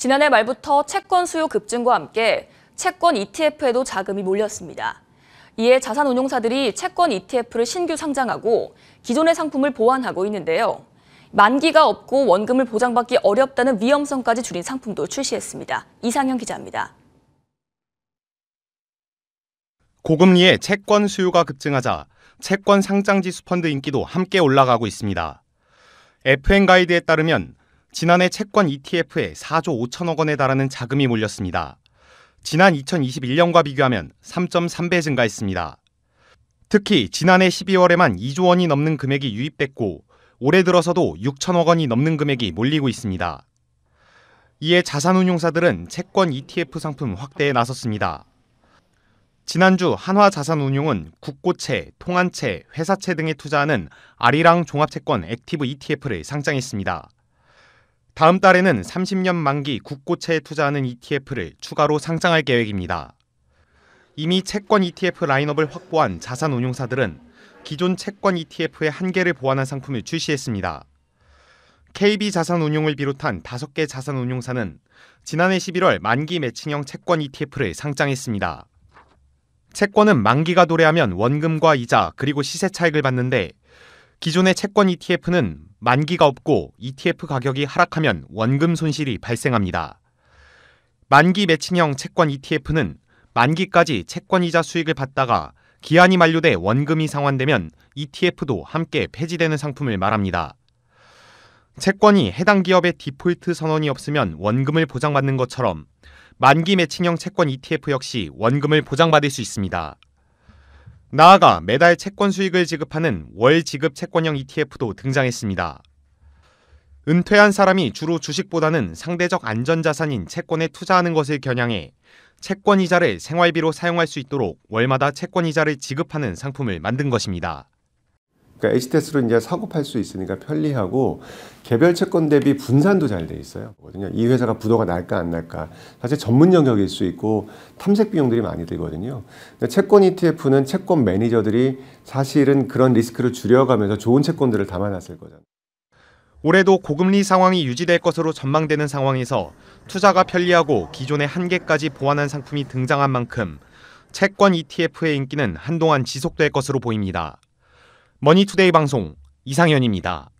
지난해 말부터 채권 수요 급증과 함께 채권 ETF에도 자금이 몰렸습니다. 이에 자산운용사들이 채권 ETF를 신규 상장하고 기존의 상품을 보완하고 있는데요. 만기가 없고 원금을 보장받기 어렵다는 위험성까지 줄인 상품도 출시했습니다. 이상현 기자입니다. 고금리에 채권 수요가 급증하자 채권 상장지수 펀드 인기도 함께 올라가고 있습니다. FN 가이드에 따르면 지난해 채권 ETF에 4조 5천억 원에 달하는 자금이 몰렸습니다. 지난 2021년과 비교하면 3.3배 증가했습니다. 특히 지난해 12월에만 2조 원이 넘는 금액이 유입됐고 올해 들어서도 6천억 원이 넘는 금액이 몰리고 있습니다. 이에 자산운용사들은 채권 ETF 상품 확대에 나섰습니다. 지난주 한화자산운용은 국고채, 통한채, 회사채 등에 투자하는 아리랑 종합채권 액티브 ETF를 상장했습니다. 다음 달에는 30년 만기 국고채에 투자하는 ETF를 추가로 상장할 계획입니다. 이미 채권 ETF 라인업을 확보한 자산운용사들은 기존 채권 ETF의 한계를 보완한 상품을 출시했습니다. KB 자산운용을 비롯한 5개 자산운용사는 지난해 11월 만기 매칭형 채권 ETF를 상장했습니다. 채권은 만기가 도래하면 원금과 이자 그리고 시세 차익을 받는데 기존의 채권 ETF는 만기가 없고 ETF 가격이 하락하면 원금 손실이 발생합니다. 만기 매칭형 채권 ETF는 만기까지 채권이자 수익을 받다가 기한이 만료돼 원금이 상환되면 ETF도 함께 폐지되는 상품을 말합니다. 채권이 해당 기업의 디폴트 선언이 없으면 원금을 보장받는 것처럼 만기 매칭형 채권 ETF 역시 원금을 보장받을 수 있습니다. 나아가 매달 채권 수익을 지급하는 월 지급 채권형 ETF도 등장했습니다. 은퇴한 사람이 주로 주식보다는 상대적 안전자산인 채권에 투자하는 것을 겨냥해 채권 이자를 생활비로 사용할 수 있도록 월마다 채권 이자를 지급하는 상품을 만든 것입니다. 그러니까 HTS로 이제 사고 팔 수 있으니까 편리하고 개별 채권 대비 분산도 잘 돼 있어요. 이 회사가 부도가 날까 안 날까 사실 전문 영역일 수 있고 탐색 비용들이 많이 들거든요. 채권 ETF는 채권 매니저들이 사실은 그런 리스크를 줄여가면서 좋은 채권들을 담아놨을 거잖아요. 올해도 고금리 상황이 유지될 것으로 전망되는 상황에서 투자가 편리하고 기존의 한계까지 보완한 상품이 등장한 만큼 채권 ETF의 인기는 한동안 지속될 것으로 보입니다. 머니투데이 방송 이상현입니다.